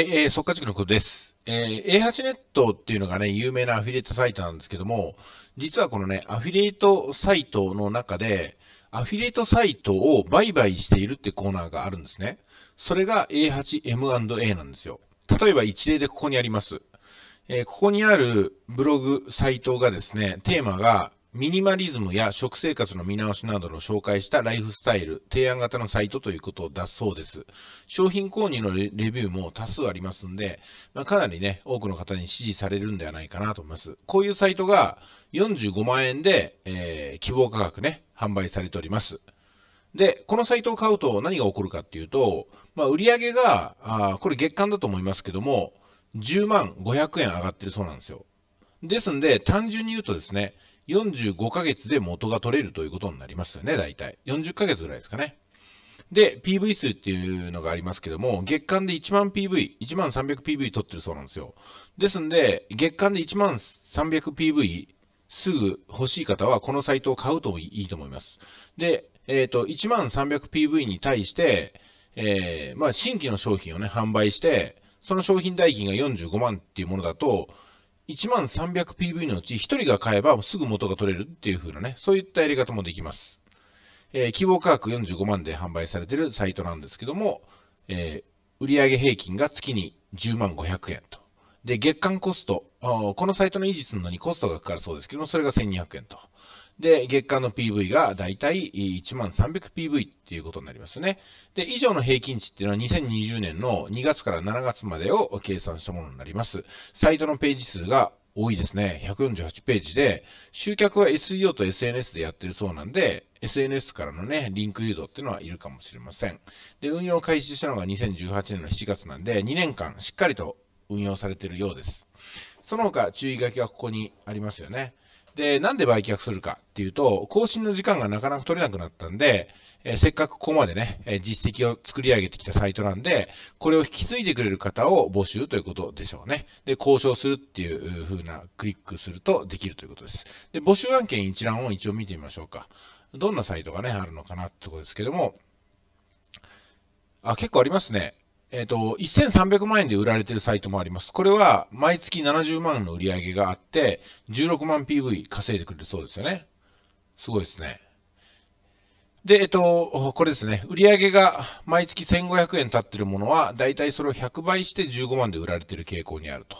はい、えー、速稼塾のことです。えー、A8 ネットっていうのがね、有名なアフィリエイトサイトなんですけども、実はこのね、アフィリエイトサイトの中で、アフィリエイトサイトを売買しているってコーナーがあるんですね。それが A8M&A なんですよ。例えば一例でここにあります。えー、ここにあるブログ、サイトがですね、テーマがミニマリズムや食生活の見直しなどの紹介したライフスタイル、提案型のサイトということだそうです。商品購入のレビューも多数ありますんで、まあ、かなりね、多くの方に支持されるんではないかなと思います。こういうサイトが45万円で、えー、希望価格ね、販売されております。で、このサイトを買うと何が起こるかっていうと、まあ、売上が、あこれ月間だと思いますけども、10万500円上がってるそうなんですよ。ですんで、単純に言うとですね、45ヶ月で元が取れるということになりますよね、大体。40ヶ月ぐらいですかね。で、PV 数っていうのがありますけども、月間で1万 PV、1万 300PV 取ってるそうなんですよ。ですんで、月間で1万 300PV、すぐ欲しい方はこのサイトを買うといいと思います。で、えっ、ー、と、1万 300PV に対して、えー、まあ、新規の商品をね、販売して、その商品代金が45万っていうものだと、1万 300PV のうち1人が買えばすぐ元が取れるっていう風なね、そういったやり方もできます。えー、希望価格45万で販売されてるサイトなんですけども、えー、売上平均が月に10万500円と。で、月間コスト、このサイトの維持するのにコストがかかるそうですけども、それが1200円と。で、月間の PV がだいたい1万 300PV っていうことになりますね。で、以上の平均値っていうのは2020年の2月から7月までを計算したものになります。サイトのページ数が多いですね。148ページで、集客は SEO と SNS でやってるそうなんで、SNS からのね、リンク誘導っていうのはいるかもしれません。で、運用開始したのが2018年の7月なんで、2年間しっかりと運用されてるようです。その他注意書きはここにありますよね。で、なんで売却するかっていうと、更新の時間がなかなか取れなくなったんで、えー、せっかくここまでね、えー、実績を作り上げてきたサイトなんで、これを引き継いでくれる方を募集ということでしょうね。で、交渉するっていう風なクリックするとできるということです。で、募集案件一覧を一応見てみましょうか。どんなサイトがね、あるのかなってとこですけども、あ、結構ありますね。えっ、ー、と、1300万円で売られてるサイトもあります。これは、毎月70万の売り上げがあって、16万 PV 稼いでくれるそうですよね。すごいですね。で、えっと、これですね。売り上げが毎月1500円経ってるものは、だいたいそれを100倍して15万で売られてる傾向にあると。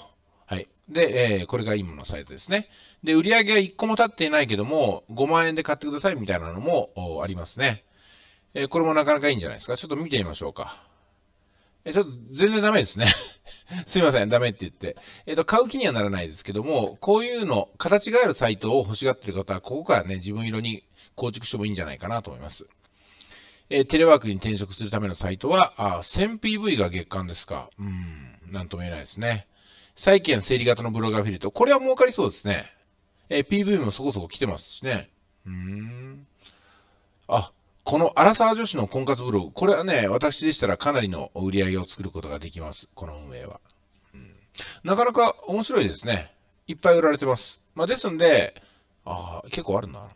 はい。で、えー、これが今のサイトですね。で、売り上げは1個も経っていないけども、5万円で買ってくださいみたいなのもありますね。えー、これもなかなかいいんじゃないですか。ちょっと見てみましょうか。え、ちょっと全然ダメですね すいません、ダメって言って。えっ、ー、と、買う気にはならないですけども、こういうの、形があるサイトを欲しがってる方は、ここからね、自分色に構築してもいいんじゃないかなと思います。えー、テレワークに転職するためのサイトは、あ、1000PV が月間ですか。うん、なんとも言えないですね。債券整理型のブロガーフィルト。これは儲かりそうですね。えー、PV もそこそこ来てますしね。うーん。あ、このアラサー女子の婚活ブログ、これはね、私でしたらかなりの売り上げを作ることができます。この運営は。うん、なかなか面白いですね。いっぱい売られてます。まあ、ですんで、ああ、結構あるな。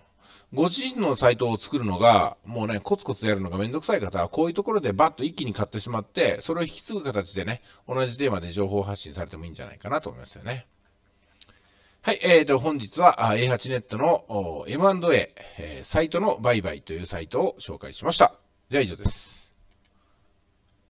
ご自身のサイトを作るのが、もうね、コツコツやるのがめんどくさい方は、こういうところでバッと一気に買ってしまって、それを引き継ぐ形でね、同じテーマで情報発信されてもいいんじゃないかなと思いますよね。はい、えー、と、本日は A8 ネットの M&A、えー、サイトの売買というサイトを紹介しました。では以上です。